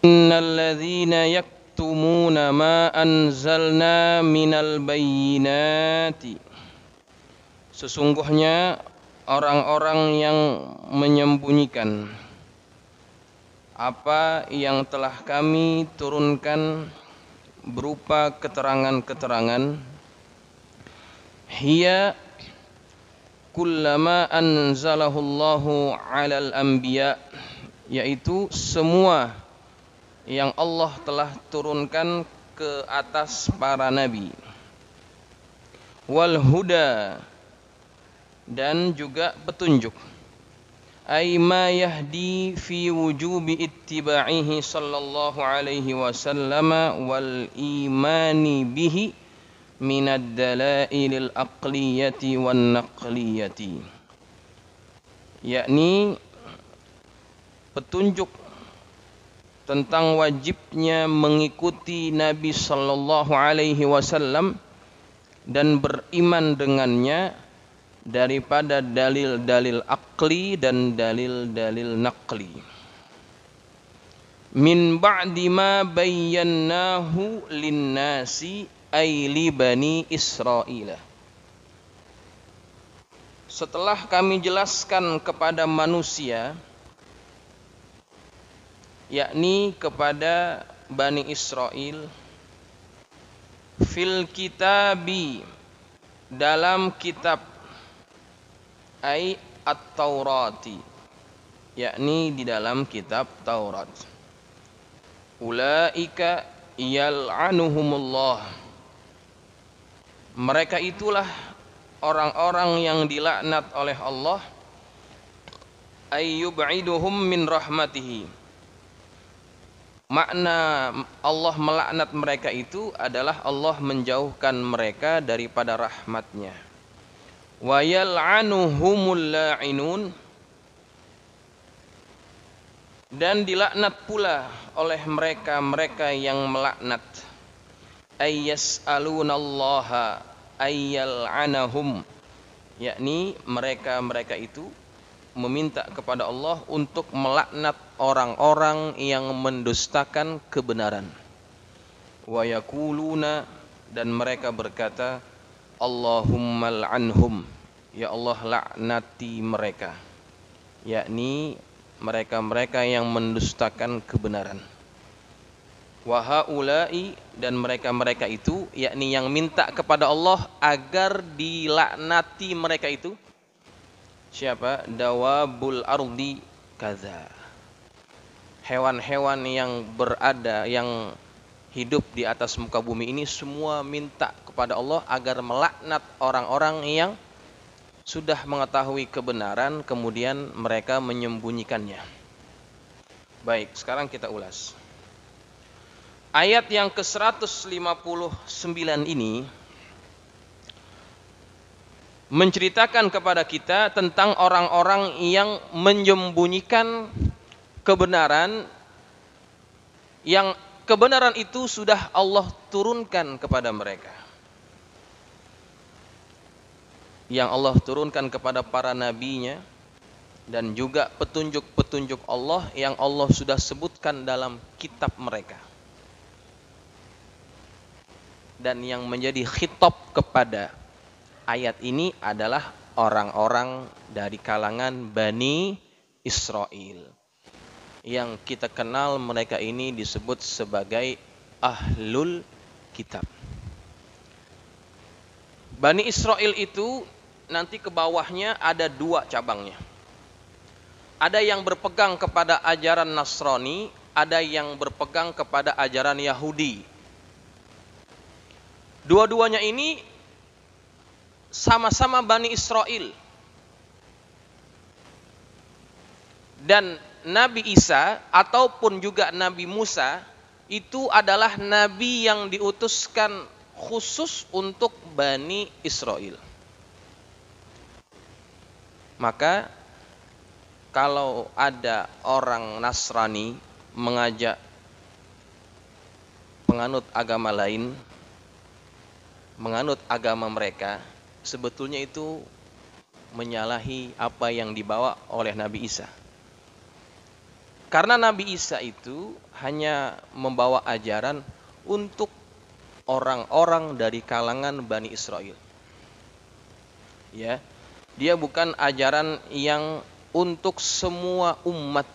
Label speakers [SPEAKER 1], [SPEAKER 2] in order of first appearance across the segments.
[SPEAKER 1] إن الذين يكتمون ما أنزلنا من البينات Sesungguhnya orang-orang yang menyembunyikan apa yang telah kami turunkan berupa keterangan-keterangan hiya kullama Allahu alal anbiya yaitu semua yang Allah telah turunkan ke atas para nabi wal huda dan juga petunjuk ay ma yahdi fi wujubi ittiba'ihi sallallahu alaihi wasallam wal imani bihi minad dalailil aqliyati wan naqliyati yakni petunjuk tentang wajibnya mengikuti Nabi Shallallahu Alaihi Wasallam dan beriman dengannya daripada dalil-dalil akli dan dalil-dalil nakli. Min ba'di ma bayyannahu linnasi ay li bani Israel. Setelah kami jelaskan kepada manusia, yakni kepada Bani Israel fil kitabi dalam kitab ai at-taurati yakni di dalam kitab Taurat ulaika yal'anuhumullah mereka itulah orang-orang yang dilaknat oleh Allah ayyub'iduhum min rahmatihi makna Allah melaknat mereka itu adalah Allah menjauhkan mereka daripada rahmatnya. Wa yal'anuhumul la'inun dan dilaknat pula oleh mereka mereka yang melaknat. Ayyas'alunallaha ayyal'anahum yakni mereka-mereka itu meminta kepada Allah untuk melaknat orang-orang yang mendustakan kebenaran. Wa yakuluna dan mereka berkata, Allahumma Ya Allah laknati mereka. Yakni mereka-mereka yang mendustakan kebenaran. Wahaulai dan mereka-mereka itu yakni yang minta kepada Allah agar dilaknati mereka itu siapa dawabul ardi kaza hewan-hewan yang berada yang hidup di atas muka bumi ini semua minta kepada Allah agar melaknat orang-orang yang sudah mengetahui kebenaran kemudian mereka menyembunyikannya. Baik, sekarang kita ulas. Ayat yang ke-159 ini menceritakan kepada kita tentang orang-orang yang menyembunyikan kebenaran yang kebenaran itu sudah Allah turunkan kepada mereka. Yang Allah turunkan kepada para nabinya dan juga petunjuk-petunjuk Allah yang Allah sudah sebutkan dalam kitab mereka. Dan yang menjadi khitab kepada ayat ini adalah orang-orang dari kalangan Bani Israel. Yang kita kenal mereka ini disebut sebagai Ahlul Kitab. Bani Israel itu nanti ke bawahnya ada dua cabangnya. Ada yang berpegang kepada ajaran Nasrani, ada yang berpegang kepada ajaran Yahudi. Dua-duanya ini sama-sama Bani Israel. Dan Nabi Isa ataupun juga Nabi Musa itu adalah nabi yang diutuskan khusus untuk Bani Israel. Maka kalau ada orang Nasrani mengajak penganut agama lain menganut agama mereka sebetulnya itu menyalahi apa yang dibawa oleh Nabi Isa. Karena Nabi Isa itu hanya membawa ajaran untuk orang-orang dari kalangan Bani Israel. Ya. Dia bukan ajaran yang untuk semua umat.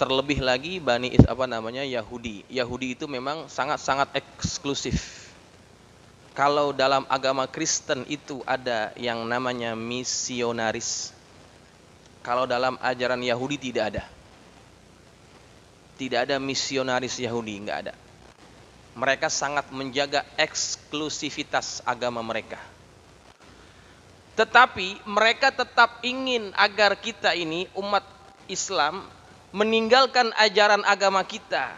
[SPEAKER 1] Terlebih lagi Bani apa namanya Yahudi. Yahudi itu memang sangat-sangat eksklusif kalau dalam agama Kristen itu ada yang namanya misionaris. Kalau dalam ajaran Yahudi tidak ada. Tidak ada misionaris Yahudi, nggak ada. Mereka sangat menjaga eksklusivitas agama mereka. Tetapi mereka tetap ingin agar kita ini umat Islam meninggalkan ajaran agama kita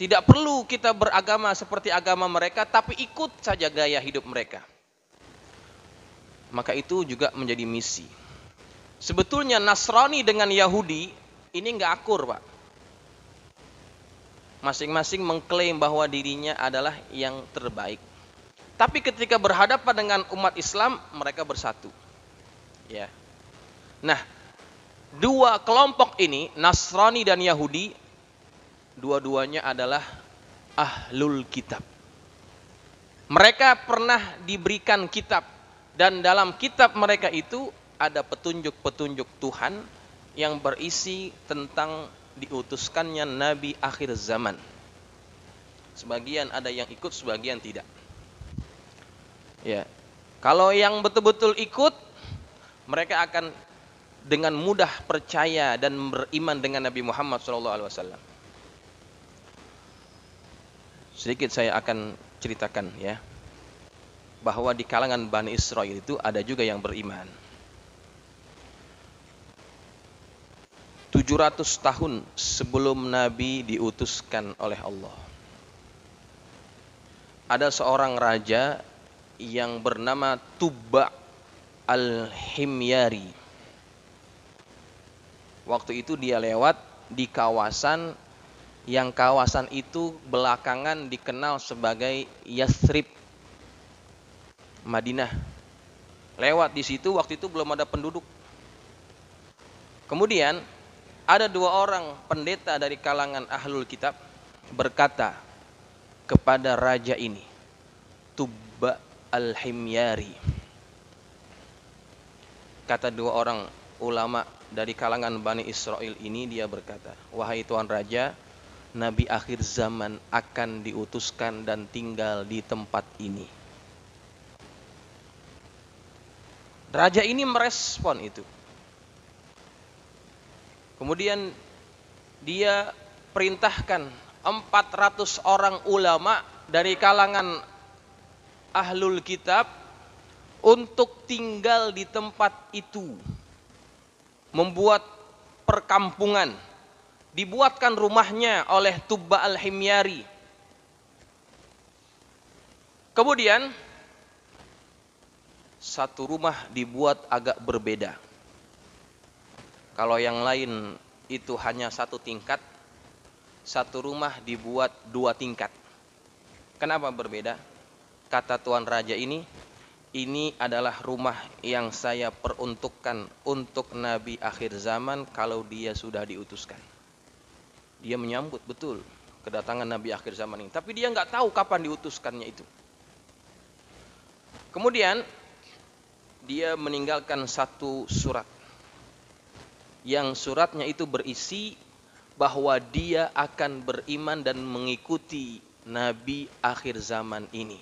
[SPEAKER 1] tidak perlu kita beragama seperti agama mereka, tapi ikut saja gaya hidup mereka. Maka itu juga menjadi misi. Sebetulnya Nasrani dengan Yahudi ini nggak akur, Pak. Masing-masing mengklaim bahwa dirinya adalah yang terbaik. Tapi ketika berhadapan dengan umat Islam, mereka bersatu. Ya. Nah, dua kelompok ini, Nasrani dan Yahudi, dua-duanya adalah ahlul kitab. Mereka pernah diberikan kitab dan dalam kitab mereka itu ada petunjuk-petunjuk Tuhan yang berisi tentang diutuskannya nabi akhir zaman. Sebagian ada yang ikut, sebagian tidak. Ya. Kalau yang betul-betul ikut, mereka akan dengan mudah percaya dan beriman dengan Nabi Muhammad SAW sedikit saya akan ceritakan ya bahwa di kalangan Bani Israel itu ada juga yang beriman. 700 tahun sebelum Nabi diutuskan oleh Allah. Ada seorang raja yang bernama Tuba Al-Himyari. Waktu itu dia lewat di kawasan yang kawasan itu belakangan dikenal sebagai Yasrib Madinah. Lewat di situ waktu itu belum ada penduduk. Kemudian ada dua orang pendeta dari kalangan ahlul kitab berkata kepada raja ini, Tuba al-Himyari. Kata dua orang ulama dari kalangan Bani Israel ini dia berkata, Wahai Tuan Raja, nabi akhir zaman akan diutuskan dan tinggal di tempat ini. Raja ini merespon itu. Kemudian dia perintahkan 400 orang ulama dari kalangan ahlul kitab untuk tinggal di tempat itu. Membuat perkampungan dibuatkan rumahnya oleh Tubba al-Himyari. Kemudian satu rumah dibuat agak berbeda. Kalau yang lain itu hanya satu tingkat, satu rumah dibuat dua tingkat. Kenapa berbeda? Kata Tuan Raja ini, ini adalah rumah yang saya peruntukkan untuk Nabi akhir zaman kalau dia sudah diutuskan dia menyambut betul kedatangan Nabi akhir zaman ini. Tapi dia nggak tahu kapan diutuskannya itu. Kemudian dia meninggalkan satu surat yang suratnya itu berisi bahwa dia akan beriman dan mengikuti Nabi akhir zaman ini.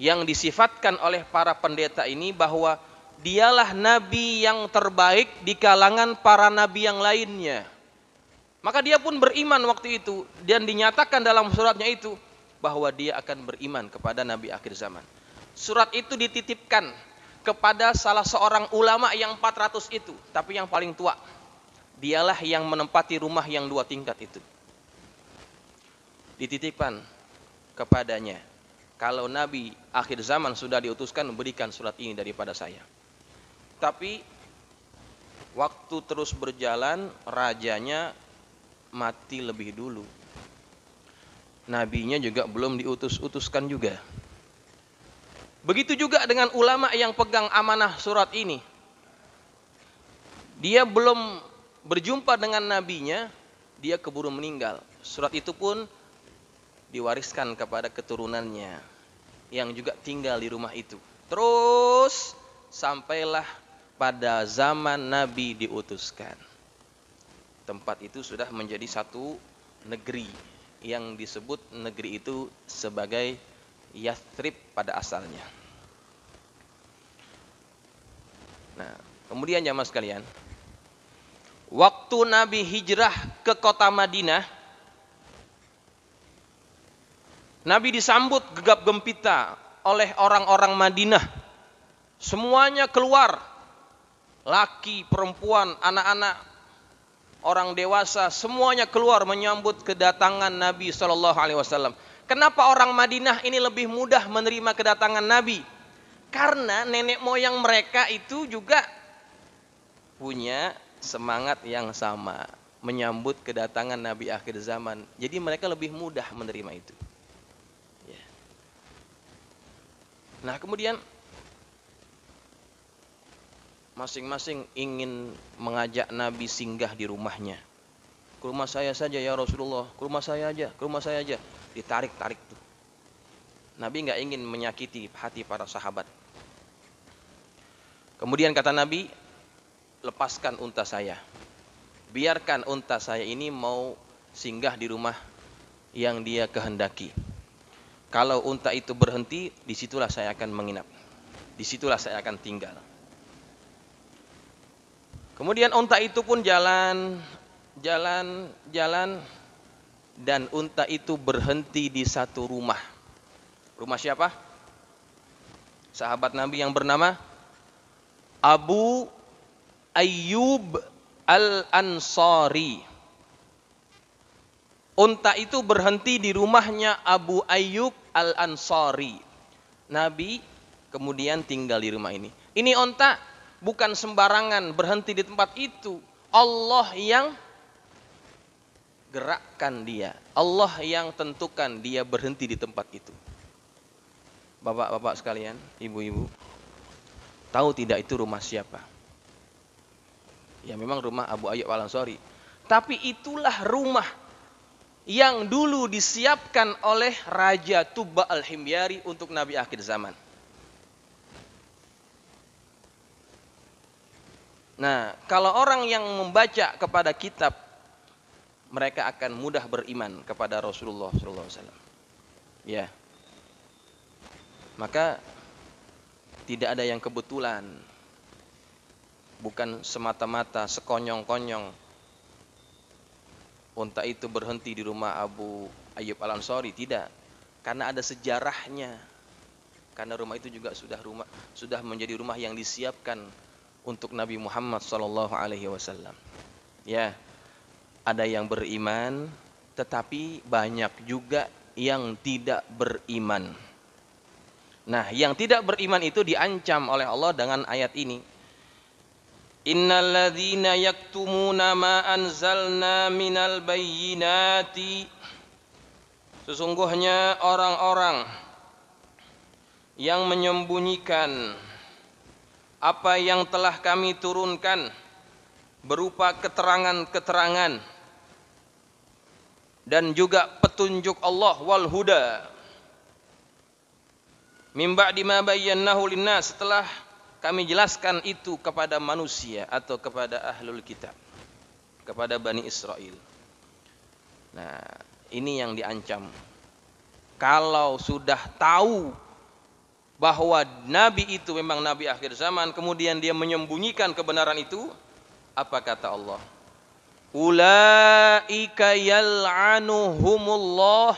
[SPEAKER 1] Yang disifatkan oleh para pendeta ini bahwa dialah Nabi yang terbaik di kalangan para Nabi yang lainnya. Maka dia pun beriman waktu itu dan dinyatakan dalam suratnya itu bahwa dia akan beriman kepada Nabi akhir zaman. Surat itu dititipkan kepada salah seorang ulama yang 400 itu, tapi yang paling tua. Dialah yang menempati rumah yang dua tingkat itu. Dititipkan kepadanya. Kalau Nabi akhir zaman sudah diutuskan, berikan surat ini daripada saya. Tapi waktu terus berjalan, rajanya mati lebih dulu. Nabinya juga belum diutus-utuskan juga. Begitu juga dengan ulama yang pegang amanah surat ini. Dia belum berjumpa dengan nabinya, dia keburu meninggal. Surat itu pun diwariskan kepada keturunannya yang juga tinggal di rumah itu. Terus sampailah pada zaman nabi diutuskan tempat itu sudah menjadi satu negeri yang disebut negeri itu sebagai Yathrib pada asalnya. Nah, kemudian jamaah sekalian, waktu Nabi hijrah ke kota Madinah, Nabi disambut gegap gempita oleh orang-orang Madinah. Semuanya keluar, laki, perempuan, anak-anak, orang dewasa, semuanya keluar menyambut kedatangan Nabi Shallallahu Alaihi Wasallam. Kenapa orang Madinah ini lebih mudah menerima kedatangan Nabi? Karena nenek moyang mereka itu juga punya semangat yang sama menyambut kedatangan Nabi akhir zaman. Jadi mereka lebih mudah menerima itu. Ya. Nah kemudian masing-masing ingin mengajak Nabi singgah di rumahnya. Ke rumah saya saja ya Rasulullah, ke rumah saya aja, ke rumah saya aja. Ditarik-tarik tuh. Nabi nggak ingin menyakiti hati para sahabat. Kemudian kata Nabi, lepaskan unta saya. Biarkan unta saya ini mau singgah di rumah yang dia kehendaki. Kalau unta itu berhenti, disitulah saya akan menginap. Disitulah saya akan tinggal. Kemudian unta itu pun jalan, jalan, jalan, dan unta itu berhenti di satu rumah. Rumah siapa? Sahabat Nabi yang bernama Abu Ayyub Al-Ansari. Unta itu berhenti di rumahnya Abu Ayyub Al-Ansari. Nabi kemudian tinggal di rumah ini. Ini unta bukan sembarangan berhenti di tempat itu. Allah yang gerakkan dia. Allah yang tentukan dia berhenti di tempat itu. Bapak-bapak sekalian, ibu-ibu, tahu tidak itu rumah siapa? Ya memang rumah Abu Ayyub Al-Ansari. Tapi itulah rumah yang dulu disiapkan oleh Raja Tuba Al-Himyari untuk Nabi akhir zaman. Nah, kalau orang yang membaca kepada kitab, mereka akan mudah beriman kepada Rasulullah SAW. Ya, maka tidak ada yang kebetulan, bukan semata-mata sekonyong-konyong. Unta itu berhenti di rumah Abu Ayub Al Ansori tidak, karena ada sejarahnya. Karena rumah itu juga sudah rumah sudah menjadi rumah yang disiapkan untuk Nabi Muhammad Shallallahu Alaihi Wasallam. Ya, ada yang beriman, tetapi banyak juga yang tidak beriman. Nah, yang tidak beriman itu diancam oleh Allah dengan ayat ini. Innaladina yaktumuna ma anzalna minal bayyinati Sesungguhnya orang-orang yang menyembunyikan apa yang telah kami turunkan berupa keterangan-keterangan dan juga petunjuk Allah wal huda mimba di mabayyanahu linnas setelah kami jelaskan itu kepada manusia atau kepada ahlul kitab kepada Bani Israel nah ini yang diancam kalau sudah tahu bahwa nabi itu memang nabi akhir zaman kemudian dia menyembunyikan kebenaran itu apa kata Allah ulaika yal'anuhumullah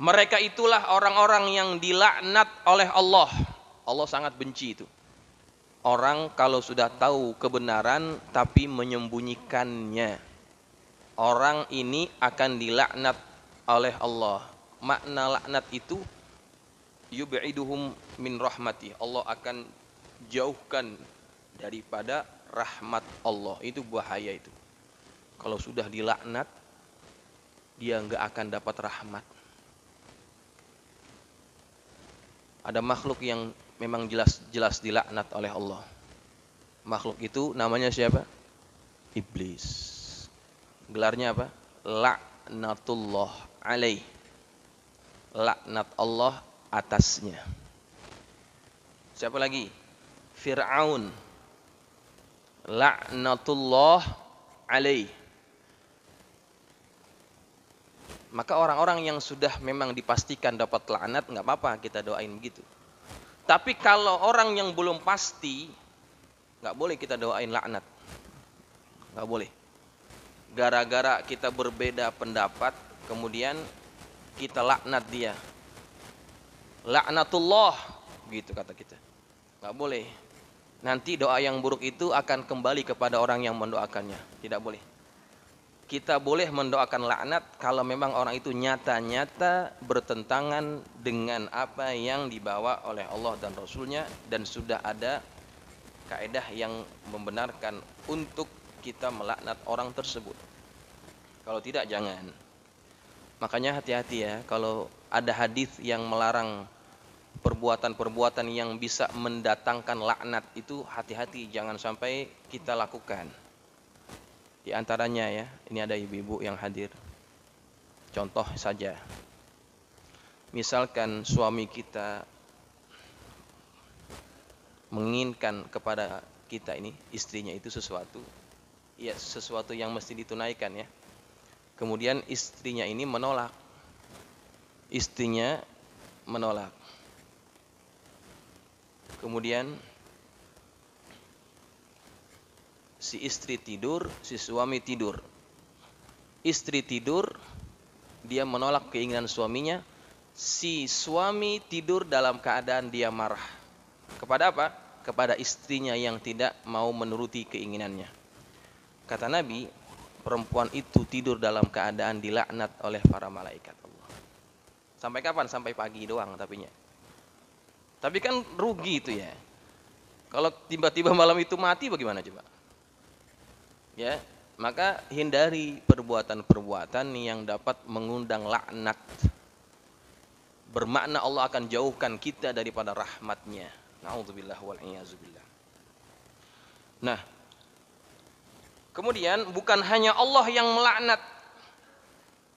[SPEAKER 1] mereka itulah orang-orang yang dilaknat oleh Allah Allah sangat benci itu orang kalau sudah tahu kebenaran tapi menyembunyikannya orang ini akan dilaknat oleh Allah makna laknat itu yub'iduhum min rahmati Allah akan jauhkan daripada rahmat Allah. Itu bahaya itu. Kalau sudah dilaknat, dia nggak akan dapat rahmat. Ada makhluk yang memang jelas-jelas dilaknat oleh Allah. Makhluk itu namanya siapa? Iblis. Gelarnya apa? Laknatullah alaih. Laknat Allah atasnya. Siapa lagi? Fir'aun. La'natullah alaih. Maka orang-orang yang sudah memang dipastikan dapat laknat, nggak apa-apa kita doain begitu. Tapi kalau orang yang belum pasti, nggak boleh kita doain laknat. Nggak boleh. Gara-gara kita berbeda pendapat, kemudian kita laknat dia laknatullah gitu kata kita nggak boleh nanti doa yang buruk itu akan kembali kepada orang yang mendoakannya tidak boleh kita boleh mendoakan laknat kalau memang orang itu nyata-nyata bertentangan dengan apa yang dibawa oleh Allah dan Rasulnya dan sudah ada kaedah yang membenarkan untuk kita melaknat orang tersebut kalau tidak jangan makanya hati-hati ya kalau ada hadis yang melarang perbuatan-perbuatan yang bisa mendatangkan laknat itu hati-hati jangan sampai kita lakukan. Di antaranya ya, ini ada ibu-ibu yang hadir. Contoh saja. Misalkan suami kita menginginkan kepada kita ini istrinya itu sesuatu ya sesuatu yang mesti ditunaikan ya. Kemudian istrinya ini menolak. Istrinya menolak Kemudian si istri tidur, si suami tidur. Istri tidur, dia menolak keinginan suaminya. Si suami tidur dalam keadaan dia marah. Kepada apa? Kepada istrinya yang tidak mau menuruti keinginannya. Kata Nabi, perempuan itu tidur dalam keadaan dilaknat oleh para malaikat Allah. Sampai kapan? Sampai pagi doang tapinya. Tapi kan rugi itu ya. Kalau tiba-tiba malam itu mati bagaimana coba? Ya, maka hindari perbuatan-perbuatan yang dapat mengundang laknat. Bermakna Allah akan jauhkan kita daripada rahmatnya. Na'udzubillah wal Nah, kemudian bukan hanya Allah yang melaknat.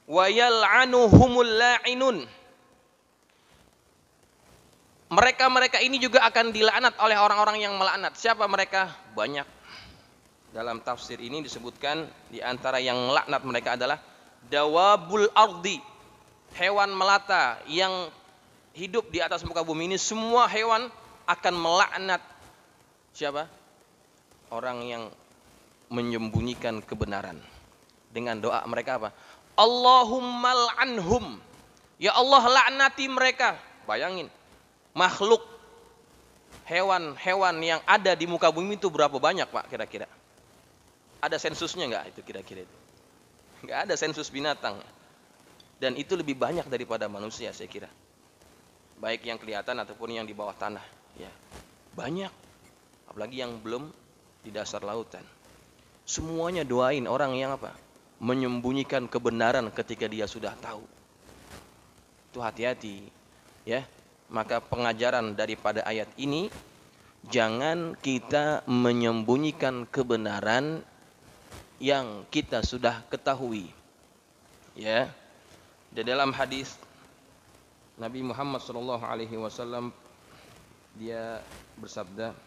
[SPEAKER 1] Wa yal'anuhumul la'inun mereka-mereka ini juga akan dilaknat oleh orang-orang yang melaknat. Siapa mereka? Banyak. Dalam tafsir ini disebutkan di antara yang melaknat mereka adalah dawabul ardi. Hewan melata yang hidup di atas muka bumi ini semua hewan akan melaknat siapa? Orang yang menyembunyikan kebenaran. Dengan doa mereka apa? Allahumma al'anhum. Ya Allah laknati mereka. Bayangin, makhluk hewan-hewan yang ada di muka bumi itu berapa banyak Pak kira-kira? Ada sensusnya nggak itu kira-kira itu? Nggak ada sensus binatang. Dan itu lebih banyak daripada manusia saya kira. Baik yang kelihatan ataupun yang di bawah tanah. Ya, banyak. Apalagi yang belum di dasar lautan. Semuanya doain orang yang apa? Menyembunyikan kebenaran ketika dia sudah tahu. Itu hati-hati. Ya, maka pengajaran daripada ayat ini jangan kita menyembunyikan kebenaran yang kita sudah ketahui. Ya. Di dalam hadis Nabi Muhammad saw dia bersabda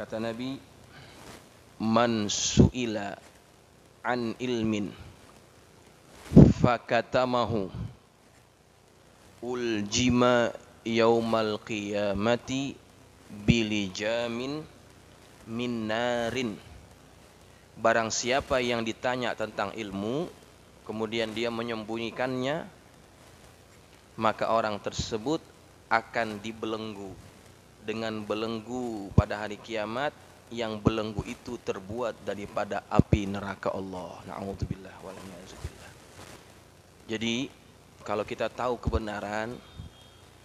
[SPEAKER 1] kata Nabi man suila an ilmin fakatamahu uljima yaumal qiyamati bilijamin minarin barang siapa yang ditanya tentang ilmu kemudian dia menyembunyikannya maka orang tersebut akan dibelenggu dengan belenggu pada hari kiamat yang belenggu itu terbuat daripada api neraka Allah. Nauzubillah wal Jadi kalau kita tahu kebenaran,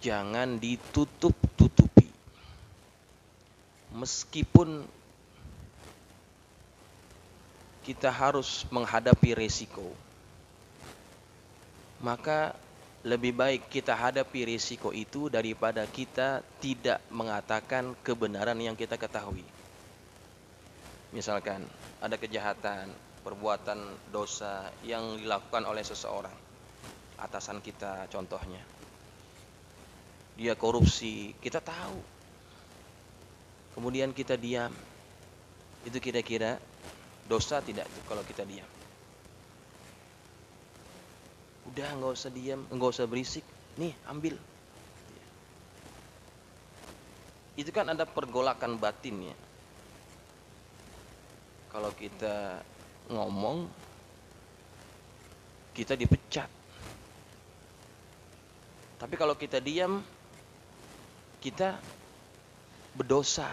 [SPEAKER 1] jangan ditutup-tutupi. Meskipun kita harus menghadapi resiko, maka lebih baik kita hadapi risiko itu daripada kita tidak mengatakan kebenaran yang kita ketahui. Misalkan ada kejahatan, perbuatan dosa yang dilakukan oleh seseorang atasan kita contohnya dia korupsi kita tahu kemudian kita diam itu kira-kira dosa tidak itu kalau kita diam udah nggak usah diam nggak usah berisik nih ambil itu kan ada pergolakan batin ya kalau kita ngomong kita dipecat tapi kalau kita diam, kita berdosa.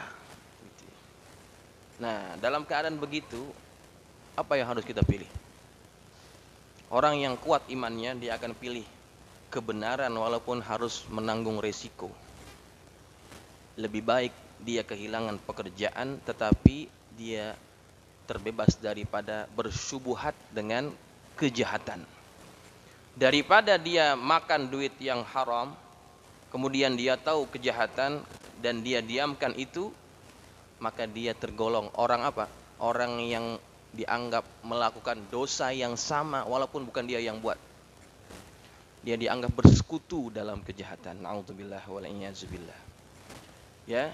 [SPEAKER 1] Nah, dalam keadaan begitu, apa yang harus kita pilih? Orang yang kuat imannya, dia akan pilih kebenaran walaupun harus menanggung resiko. Lebih baik dia kehilangan pekerjaan tetapi dia terbebas daripada bersubuhat dengan kejahatan daripada dia makan duit yang haram kemudian dia tahu kejahatan dan dia diamkan itu maka dia tergolong orang apa orang yang dianggap melakukan dosa yang sama walaupun bukan dia yang buat dia dianggap bersekutu dalam kejahatan naudzubillah walaiyazubillah ya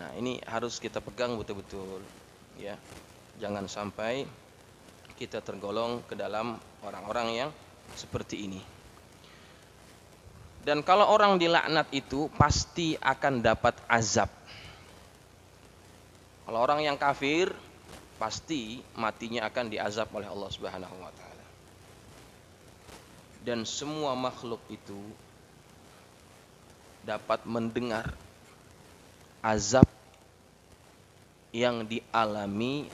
[SPEAKER 1] nah ini harus kita pegang betul-betul ya jangan sampai kita tergolong ke dalam orang-orang yang seperti ini. Dan kalau orang dilaknat itu pasti akan dapat azab. Kalau orang yang kafir pasti matinya akan diazab oleh Allah Subhanahu wa taala. Dan semua makhluk itu dapat mendengar azab yang dialami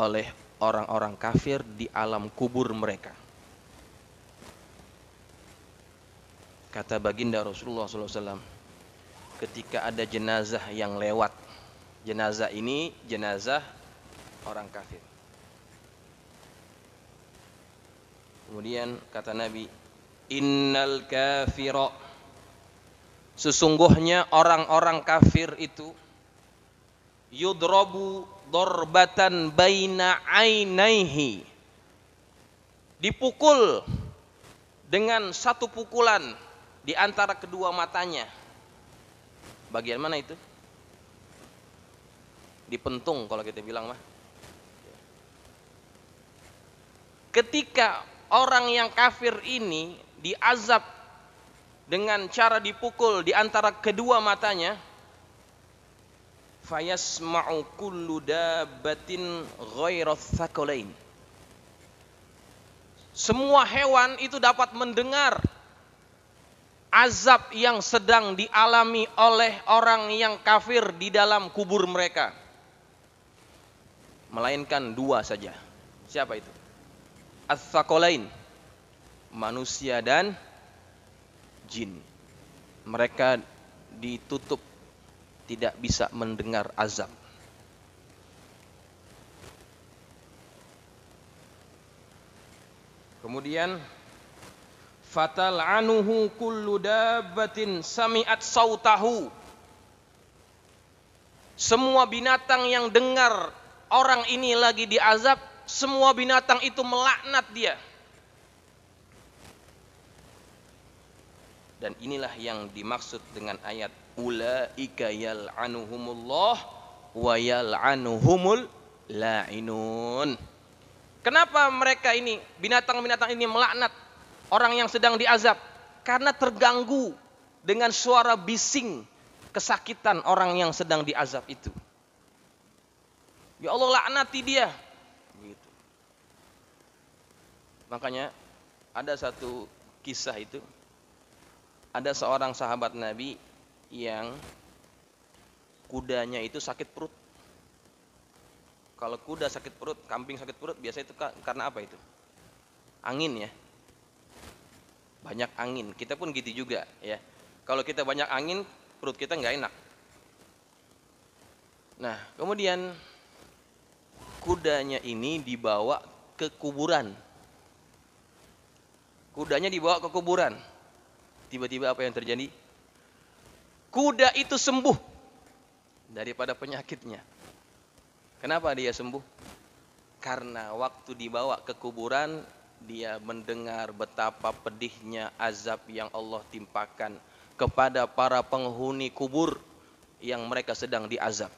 [SPEAKER 1] oleh orang-orang kafir di alam kubur mereka. Kata baginda Rasulullah SAW, ketika ada jenazah yang lewat, jenazah ini jenazah orang kafir. Kemudian kata Nabi, Innal kafiro Sesungguhnya orang-orang kafir itu yudrobu dorbatan baina ainaihi dipukul dengan satu pukulan di antara kedua matanya. Bagian mana itu? Dipentung kalau kita bilang mah. Ketika orang yang kafir ini diazab dengan cara dipukul di antara kedua matanya, fayasma'u kullu dabbatin ghairat thakulain. Semua hewan itu dapat mendengar azab yang sedang dialami oleh orang yang kafir di dalam kubur mereka. Melainkan dua saja. Siapa itu? As-sakolain. Manusia dan jin. Mereka ditutup tidak bisa mendengar azab. Kemudian fatal anuhu kullu dabbatin sami'at sautahu semua binatang yang dengar orang ini lagi diazab semua binatang itu melaknat dia dan inilah yang dimaksud dengan ayat ulaika yal'anuhumullah wa yal'anuhumul la'inun kenapa mereka ini binatang-binatang ini melaknat orang yang sedang diazab karena terganggu dengan suara bising kesakitan orang yang sedang diazab itu. Ya Allah laknati dia. Begitu. Makanya ada satu kisah itu. Ada seorang sahabat Nabi yang kudanya itu sakit perut. Kalau kuda sakit perut, kambing sakit perut, biasanya itu karena apa itu? Angin ya banyak angin. Kita pun gitu juga ya. Kalau kita banyak angin, perut kita nggak enak. Nah, kemudian kudanya ini dibawa ke kuburan. Kudanya dibawa ke kuburan. Tiba-tiba apa yang terjadi? Kuda itu sembuh daripada penyakitnya. Kenapa dia sembuh? Karena waktu dibawa ke kuburan dia mendengar betapa pedihnya azab yang Allah timpakan kepada para penghuni kubur yang mereka sedang diazab.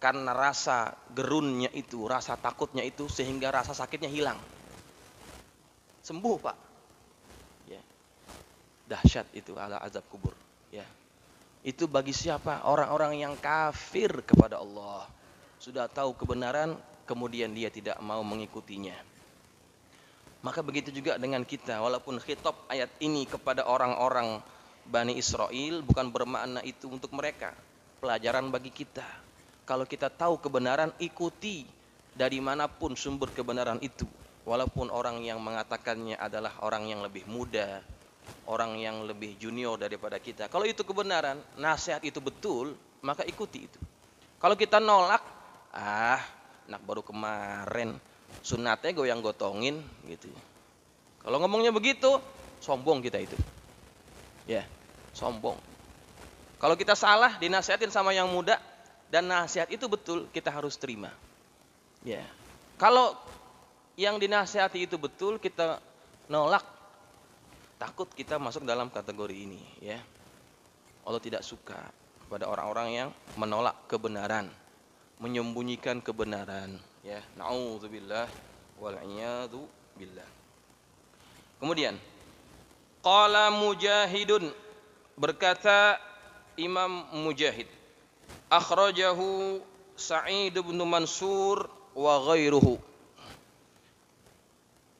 [SPEAKER 1] Karena rasa gerunnya itu, rasa takutnya itu sehingga rasa sakitnya hilang. Sembuh, Pak. Ya. Dahsyat itu ala azab kubur, ya. Itu bagi siapa? Orang-orang yang kafir kepada Allah. Sudah tahu kebenaran kemudian dia tidak mau mengikutinya. Maka begitu juga dengan kita, walaupun khitab ayat ini kepada orang-orang Bani Israel bukan bermakna itu untuk mereka. Pelajaran bagi kita. Kalau kita tahu kebenaran, ikuti dari manapun sumber kebenaran itu. Walaupun orang yang mengatakannya adalah orang yang lebih muda, orang yang lebih junior daripada kita. Kalau itu kebenaran, nasihat itu betul, maka ikuti itu. Kalau kita nolak, ah, nak baru kemarin sunatnya gue yang gotongin gitu ya. Kalau ngomongnya begitu, sombong kita itu. Ya, sombong. Kalau kita salah, dinasihatin sama yang muda, dan nasihat itu betul, kita harus terima. Ya, kalau yang dinasihati itu betul, kita nolak, takut kita masuk dalam kategori ini. Ya, Allah tidak suka kepada orang-orang yang menolak kebenaran, menyembunyikan kebenaran ya naudzubillah wal iyadu billah kemudian qala mujahidun berkata Imam Mujahid akhrajahu Sa'id bin Mansur wa ghairuhu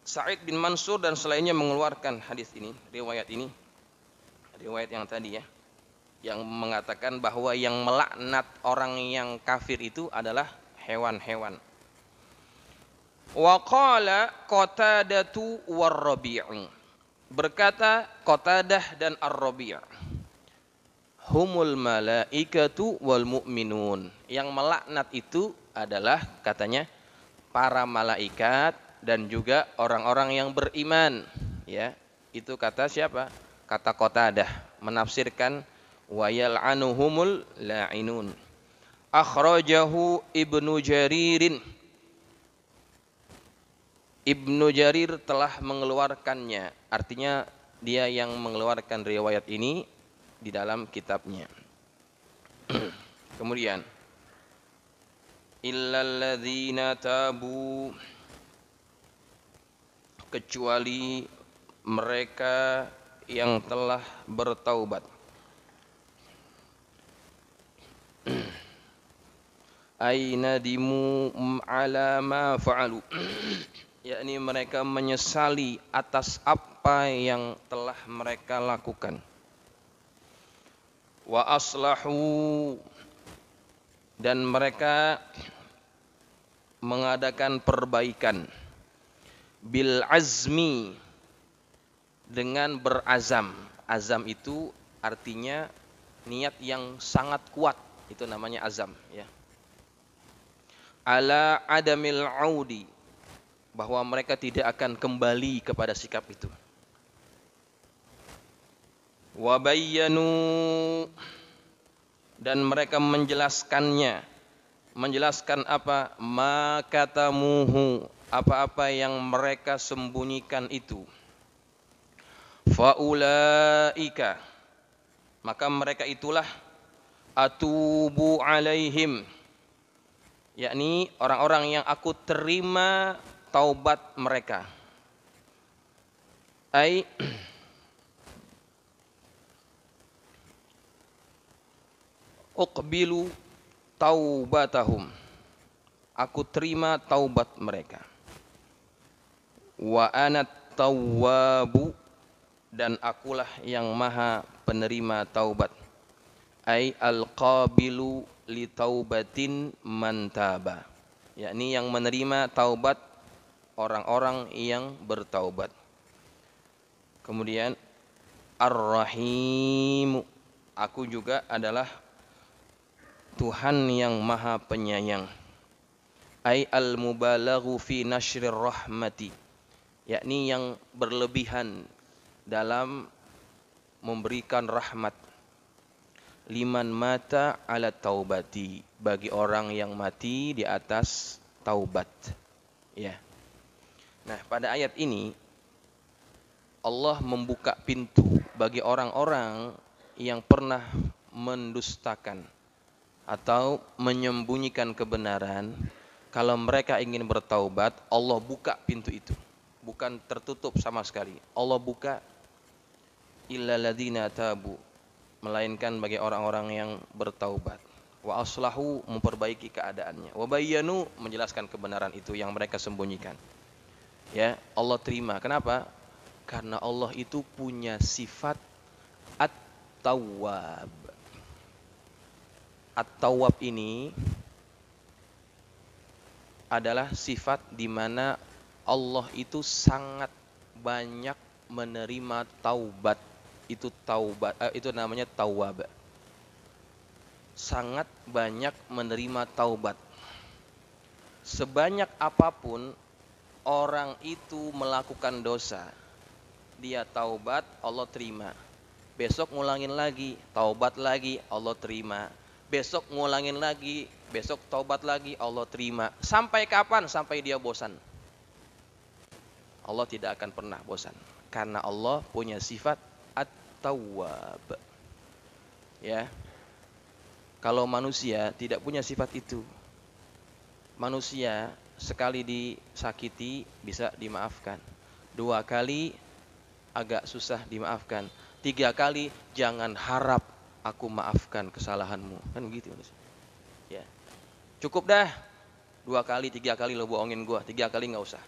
[SPEAKER 1] Sa'id bin Mansur dan selainnya mengeluarkan hadis ini riwayat ini riwayat yang tadi ya yang mengatakan bahwa yang melaknat orang yang kafir itu adalah hewan-hewan Wa qala Qatadatu war-Rabi'u. Berkata Qatadah dan Ar-Rabi'. Humul malaikatu wal mu'minun. Yang melaknat itu adalah katanya para malaikat dan juga orang-orang yang beriman, ya. Itu kata siapa? Kata Qatadah menafsirkan wa yal'anuhumul la'inun. Akhrajahu Ibnu Jaririn Ibnu Jarir telah mengeluarkannya. Artinya dia yang mengeluarkan riwayat ini di dalam kitabnya. Kemudian illalladzina tabu kecuali mereka yang telah bertaubat. Ainadimu ala ma fa'alu. yakni mereka menyesali atas apa yang telah mereka lakukan. Wa aslahu dan mereka mengadakan perbaikan bil azmi dengan berazam. Azam itu artinya niat yang sangat kuat, itu namanya azam ya. Ala adamil audi bahwa mereka tidak akan kembali kepada sikap itu. Wabayyanu dan mereka menjelaskannya. Menjelaskan apa? Makatamuhu, apa-apa yang mereka sembunyikan itu. Faulaika maka mereka itulah atubu alaihim yakni orang-orang yang aku terima taubat mereka. Ai Uqbilu taubatahum. Aku terima taubat mereka. Wa anat tawwabu dan akulah yang maha penerima taubat. Ai al-qabilu li taubatin mantaba. Yakni yang menerima taubat orang-orang yang bertaubat. Kemudian Ar-Rahim. Aku juga adalah Tuhan yang Maha Penyayang. Ai al-mubalaghu fi nashrir rahmati. Yakni yang berlebihan dalam memberikan rahmat. Liman mata ala taubati. Bagi orang yang mati di atas taubat. Ya. Nah, pada ayat ini Allah membuka pintu bagi orang-orang yang pernah mendustakan atau menyembunyikan kebenaran. Kalau mereka ingin bertaubat, Allah buka pintu itu. Bukan tertutup sama sekali. Allah buka illaladina tabu melainkan bagi orang-orang yang bertaubat wa aslahu memperbaiki keadaannya wa bayyanu menjelaskan kebenaran itu yang mereka sembunyikan ya Allah terima. Kenapa? Karena Allah itu punya sifat at tawab at tawab ini adalah sifat di mana Allah itu sangat banyak menerima taubat. Itu taubat eh, itu namanya tawab Sangat banyak menerima taubat. Sebanyak apapun orang itu melakukan dosa, dia taubat, Allah terima. Besok ngulangin lagi, taubat lagi, Allah terima. Besok ngulangin lagi, besok taubat lagi, Allah terima. Sampai kapan? Sampai dia bosan. Allah tidak akan pernah bosan karena Allah punya sifat at-tawwab. Ya. Kalau manusia tidak punya sifat itu, manusia sekali disakiti bisa dimaafkan. Dua kali agak susah dimaafkan. Tiga kali jangan harap aku maafkan kesalahanmu. Kan begitu. Ya. Cukup dah. Dua kali, tiga kali lo bohongin gue tiga kali nggak usah.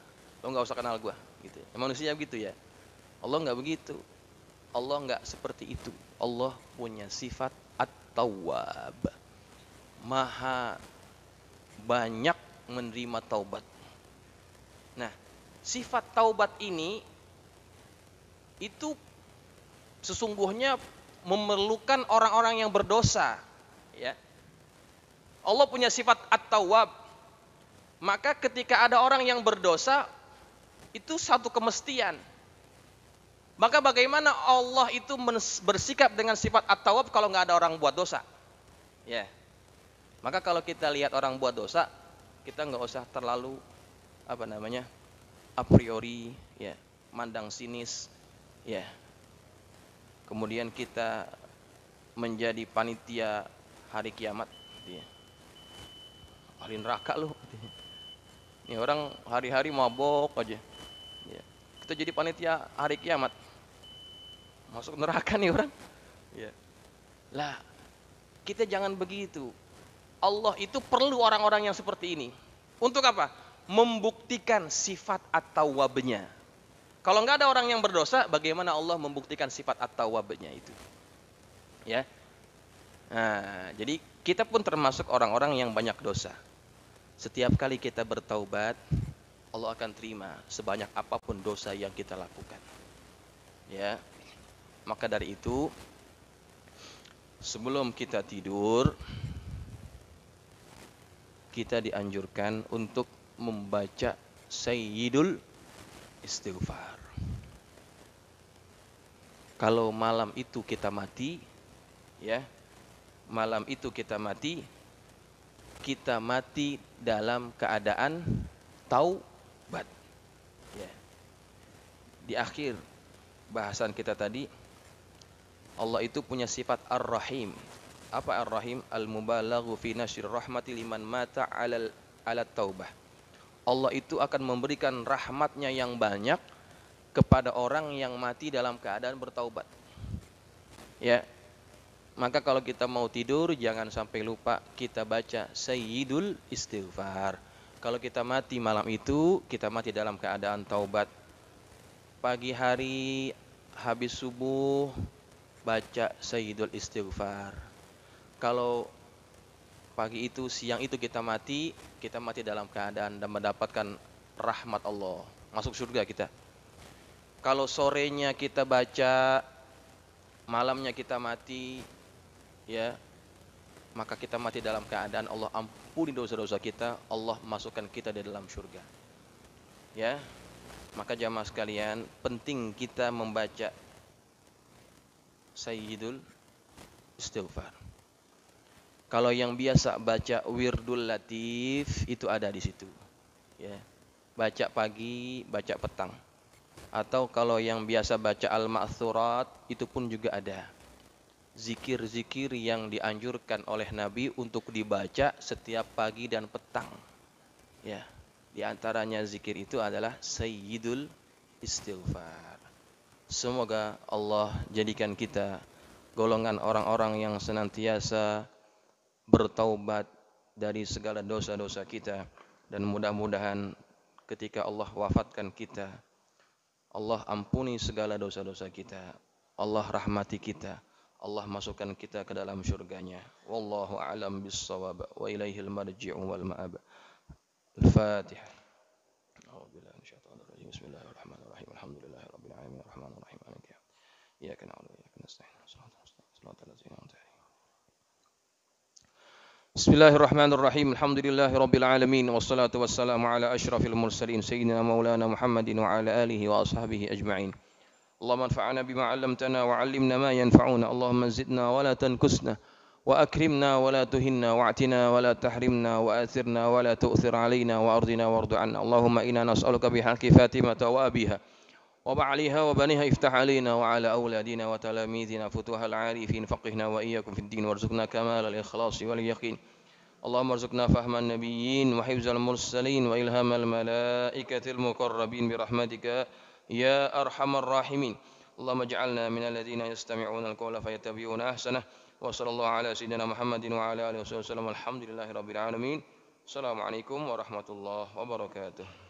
[SPEAKER 1] Lo nggak usah kenal gua, gitu. Ya, manusia begitu ya. Allah nggak begitu. Allah nggak seperti itu. Allah punya sifat at tawab Maha banyak menerima taubat. Nah, sifat taubat ini itu sesungguhnya memerlukan orang-orang yang berdosa, ya. Allah punya sifat at tawab Maka ketika ada orang yang berdosa itu satu kemestian. Maka bagaimana Allah itu bersikap dengan sifat at tawab kalau nggak ada orang buat dosa? Ya. Maka kalau kita lihat orang buat dosa, kita nggak usah terlalu apa namanya a priori ya mandang sinis ya kemudian kita menjadi panitia hari kiamat gitu ya. ahli neraka loh gitu ya. ini orang hari-hari mabok aja ya. kita jadi panitia hari kiamat masuk neraka nih orang ya. lah kita jangan begitu Allah itu perlu orang-orang yang seperti ini. Untuk apa? Membuktikan sifat atau wabnya. Kalau nggak ada orang yang berdosa, bagaimana Allah membuktikan sifat atau wabnya itu? Ya. Nah, jadi kita pun termasuk orang-orang yang banyak dosa. Setiap kali kita bertaubat, Allah akan terima sebanyak apapun dosa yang kita lakukan. Ya. Maka dari itu sebelum kita tidur, kita dianjurkan untuk membaca Sayyidul Istighfar. Kalau malam itu kita mati, ya, malam itu kita mati, kita mati dalam keadaan taubat. Ya. Di akhir bahasan kita tadi, Allah itu punya sifat Ar-Rahim, apa Ar-Rahim al-mubalaghu fi nasyir rahmati liman mata alal alat taubah. Allah itu akan memberikan rahmatnya yang banyak kepada orang yang mati dalam keadaan bertaubat. Ya. Maka kalau kita mau tidur jangan sampai lupa kita baca Sayyidul Istighfar. Kalau kita mati malam itu, kita mati dalam keadaan taubat. Pagi hari habis subuh baca Sayyidul Istighfar kalau pagi itu, siang itu kita mati, kita mati dalam keadaan dan mendapatkan rahmat Allah, masuk surga kita. Kalau sorenya kita baca, malamnya kita mati, ya, maka kita mati dalam keadaan Allah ampuni dosa-dosa kita, Allah masukkan kita di dalam surga. Ya. Maka jamaah sekalian, penting kita membaca Sayyidul Istighfar. Kalau yang biasa baca Wirdul Latif itu ada di situ. Ya. Baca pagi, baca petang. Atau kalau yang biasa baca Al-Ma'thurat itu pun juga ada. Zikir-zikir yang dianjurkan oleh Nabi untuk dibaca setiap pagi dan petang. Ya. Di antaranya zikir itu adalah Sayyidul Istighfar. Semoga Allah jadikan kita golongan orang-orang yang senantiasa bertaubat dari segala dosa-dosa kita dan mudah-mudahan ketika Allah wafatkan kita Allah ampuni segala dosa-dosa kita Allah rahmati kita Allah masukkan kita ke dalam syurganya wallahu alam bissawab wa ilaihi marji'u wal ma'ab al أعوذ بالله من الشيطان الرجيم بسم الله الرحمن الرحيم الحمد لله رب العالمين الرحمن الرحيم مالك يوم إياك نعبد وإياك نستعين المستقيم الذين أنعمت بسم الله الرحمن الرحيم الحمد لله رب العالمين والصلاة والسلام على أشرف المرسلين سيدنا مولانا محمد وعلى آله وأصحابه أجمعين اللهم انفعنا بما علمتنا وعلمنا ما ينفعنا اللهم زدنا ولا تنكسنا وأكرمنا ولا تهنا واعتنا ولا تحرمنا وآثرنا ولا تؤثر علينا وأرضنا وارض عنا اللهم إنا نسألك بحق فاتمة وأبيها وبعليها وبنيها افتح علينا وعلى أولادنا وتلاميذنا فتوح العارفين فقهنا وإياكم في الدين وارزقنا كمال الإخلاص واليقين اللهم ارزقنا فهم النبيين وحفظ المرسلين وإلهام الملائكة المقربين برحمتك يا أرحم الراحمين اللهم اجعلنا من الذين يستمعون القول فيتبعون أحسنه وصلى الله على سيدنا محمد وعلى آله وصحبه وسلم الحمد لله رب العالمين السلام عليكم ورحمة الله وبركاته